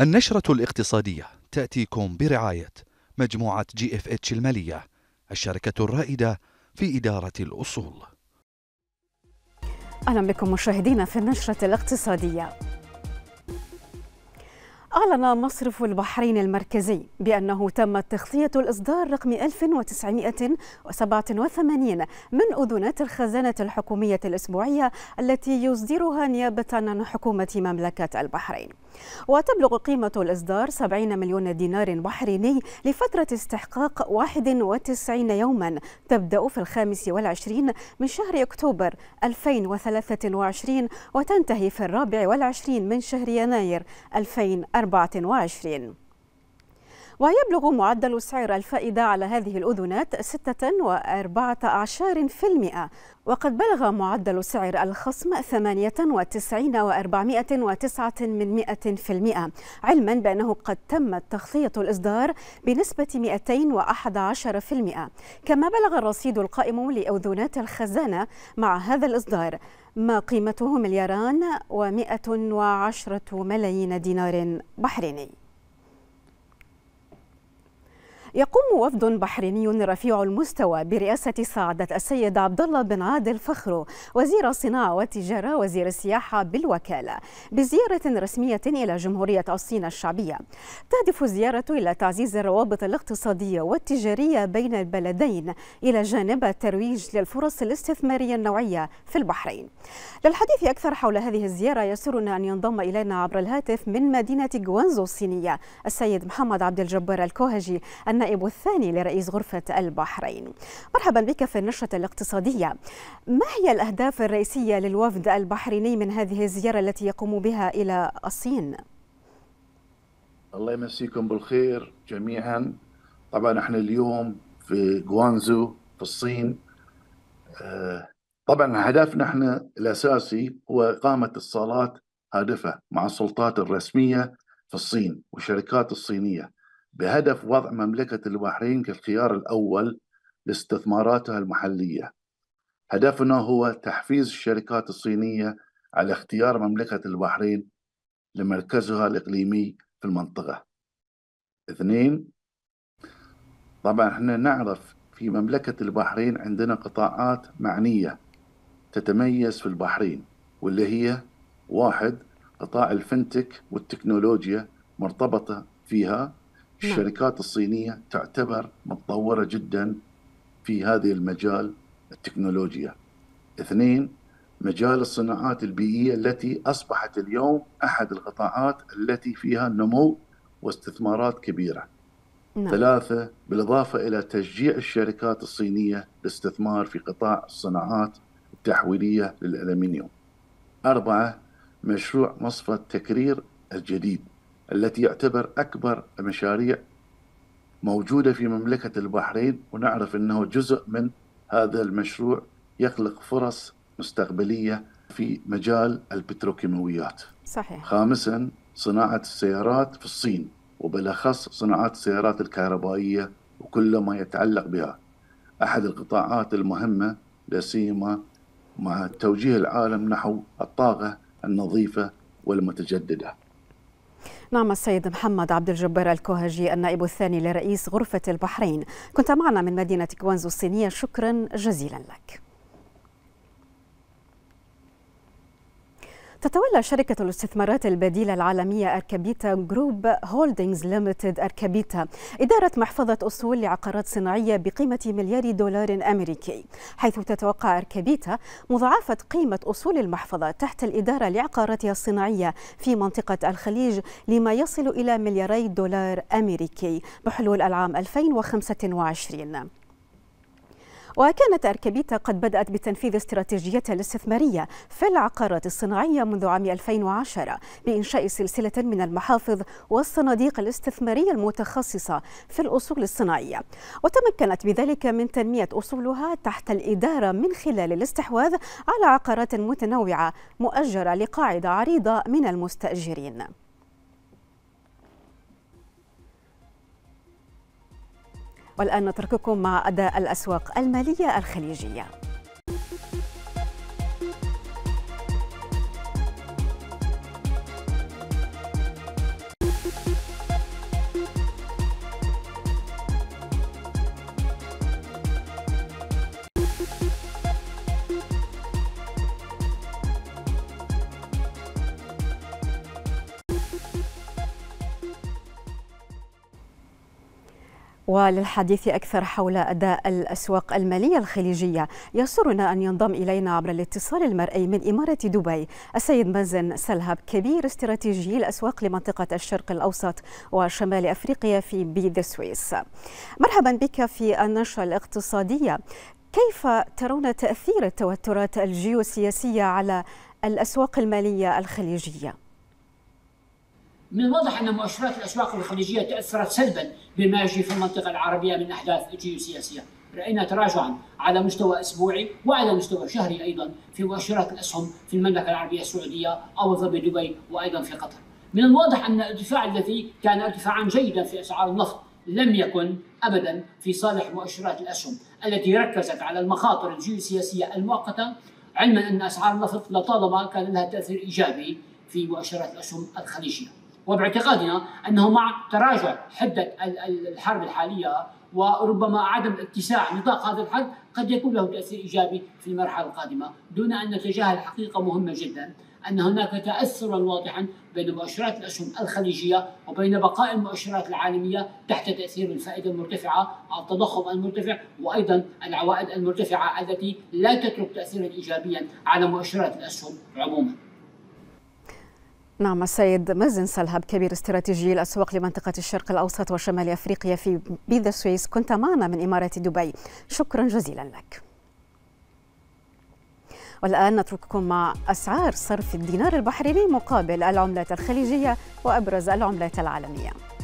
النشرة الاقتصادية تأتيكم برعاية مجموعة جي اف اتش المالية الشركة الرائدة في إدارة الأصول. أهلا بكم مشاهدينا في النشرة الاقتصادية. أعلن مصرف البحرين المركزي بأنه تم تغطية الإصدار رقم 1987 من أذونات الخزانة الحكومية الأسبوعية التي يصدرها نيابة عن حكومة مملكة البحرين. وتبلغ قيمة الإصدار 70 مليون دينار بحريني لفترة استحقاق 91 يوما تبدأ في الخامس والعشرين من شهر أكتوبر 2023 وتنتهي في الرابع والعشرين من شهر يناير 2024 ويبلغ معدل سعر الفائدة على هذه الأذنات 6.14% وقد بلغ معدل سعر الخصم 98.409 من علما بأنه قد تمت تخفيض الإصدار بنسبة 211% كما بلغ الرصيد القائم لأذنات الخزانة مع هذا الإصدار ما قيمته ملياران و110 ملايين دينار بحريني يقوم وفد بحريني رفيع المستوى برئاسة سعادة السيد عبد الله بن عادل فخرو وزير الصناعة والتجارة وزير السياحة بالوكالة بزيارة رسمية إلى جمهورية الصين الشعبية. تهدف الزيارة إلى تعزيز الروابط الاقتصادية والتجارية بين البلدين إلى جانب الترويج للفرص الاستثمارية النوعية في البحرين. للحديث أكثر حول هذه الزيارة يسرنا أن ينضم إلينا عبر الهاتف من مدينة غوانزو الصينية السيد محمد عبد الجبار الكوهجي أن النائب الثاني لرئيس غرفة البحرين مرحبا بك في النشرة الاقتصادية ما هي الأهداف الرئيسية للوفد البحريني من هذه الزيارة التي يقوم بها إلى الصين؟ الله يمسيكم بالخير جميعا طبعا احنا اليوم في غوانزو في الصين آه، طبعا هدفنا احنا الاساسي هو اقامه الصالات هادفه مع السلطات الرسميه في الصين والشركات الصينيه بهدف وضع مملكة البحرين كالخيار الأول لاستثماراتها المحلية هدفنا هو تحفيز الشركات الصينية على اختيار مملكة البحرين لمركزها الإقليمي في المنطقة اثنين طبعا احنا نعرف في مملكة البحرين عندنا قطاعات معنية تتميز في البحرين واللي هي واحد قطاع الفنتك والتكنولوجيا مرتبطة فيها نعم. الشركات الصينيه تعتبر متطوره جدا في هذه المجال التكنولوجيا. اثنين مجال الصناعات البيئيه التي اصبحت اليوم احد القطاعات التي فيها نمو واستثمارات كبيره. نعم. ثلاثة بالإضافة إلى تشجيع الشركات الصينية لاستثمار في قطاع الصناعات التحويلية للألمنيوم أربعة مشروع مصفى التكرير الجديد التي يعتبر أكبر مشاريع موجودة في مملكة البحرين ونعرف أنه جزء من هذا المشروع يخلق فرص مستقبلية في مجال البتروكيماويات صحيح خامسا صناعة السيارات في الصين وبالأخص صناعة السيارات الكهربائية وكل ما يتعلق بها أحد القطاعات المهمة لا سيما مع توجيه العالم نحو الطاقة النظيفة والمتجددة نعم السيد محمد عبد الجبار الكوهجي النائب الثاني لرئيس غرفة البحرين كنت معنا من مدينة كوانزو الصينية شكرا جزيلا لك تتولى شركة الاستثمارات البديلة العالمية أركبيتا جروب هولدينغز ليمتد أركبيتا إدارة محفظة أصول لعقارات صناعية بقيمة مليار دولار أمريكي حيث تتوقع أركبيتا مضاعفة قيمة أصول المحفظة تحت الإدارة لعقاراتها الصناعية في منطقة الخليج لما يصل إلى ملياري دولار أمريكي بحلول العام 2025 وكانت أركبيتا قد بدأت بتنفيذ استراتيجيتها الاستثمارية في العقارات الصناعية منذ عام 2010 بإنشاء سلسلة من المحافظ والصناديق الاستثمارية المتخصصة في الأصول الصناعية وتمكنت بذلك من تنمية أصولها تحت الإدارة من خلال الاستحواذ على عقارات متنوعة مؤجرة لقاعدة عريضة من المستأجرين والآن نترككم مع أداء الأسواق المالية الخليجية وللحديث أكثر حول أداء الأسواق المالية الخليجية يسرنا أن ينضم إلينا عبر الاتصال المرئي من إمارة دبي السيد مازن سلهب كبير استراتيجي الأسواق لمنطقة الشرق الأوسط وشمال أفريقيا في بيد السويس مرحبا بك في النشرة الاقتصادية كيف ترون تأثير التوترات الجيوسياسية على الأسواق المالية الخليجية؟ من الواضح ان مؤشرات الاسواق الخليجيه تاثرت سلبا بما يجري في المنطقه العربيه من احداث جيوسياسيه، راينا تراجعا على مستوى اسبوعي وعلى مستوى شهري ايضا في مؤشرات الاسهم في المملكه العربيه السعوديه، ابو ظبي دبي وايضا في قطر. من الواضح ان الارتفاع الذي كان ارتفاعا جيدا في اسعار النفط لم يكن ابدا في صالح مؤشرات الاسهم التي ركزت على المخاطر الجيوسياسيه المؤقته علما ان اسعار النفط لطالما كان لها تاثير ايجابي في مؤشرات الاسهم الخليجيه. وباعتقادنا أنه مع تراجع حدة الحرب الحالية وربما عدم اتساع نطاق هذا الحد قد يكون له تأثير إيجابي في المرحلة القادمة دون أن نتجاهل حقيقة مهمة جدا أن هناك تأثرا واضحا بين مؤشرات الأسهم الخليجية وبين بقاء المؤشرات العالمية تحت تأثير الفائدة المرتفعة التضخم المرتفع وأيضا العوائد المرتفعة التي لا تترك تأثيرا إيجابيا على مؤشرات الأسهم عموما نعم السيد مازن سلهب كبير استراتيجي الأسواق لمنطقة الشرق الأوسط وشمال أفريقيا في بيذا سويس كنت معنا من إمارة دبي شكرا جزيلا لك والآن نترككم مع أسعار صرف الدينار البحريني مقابل العملات الخليجية وأبرز العملات العالمية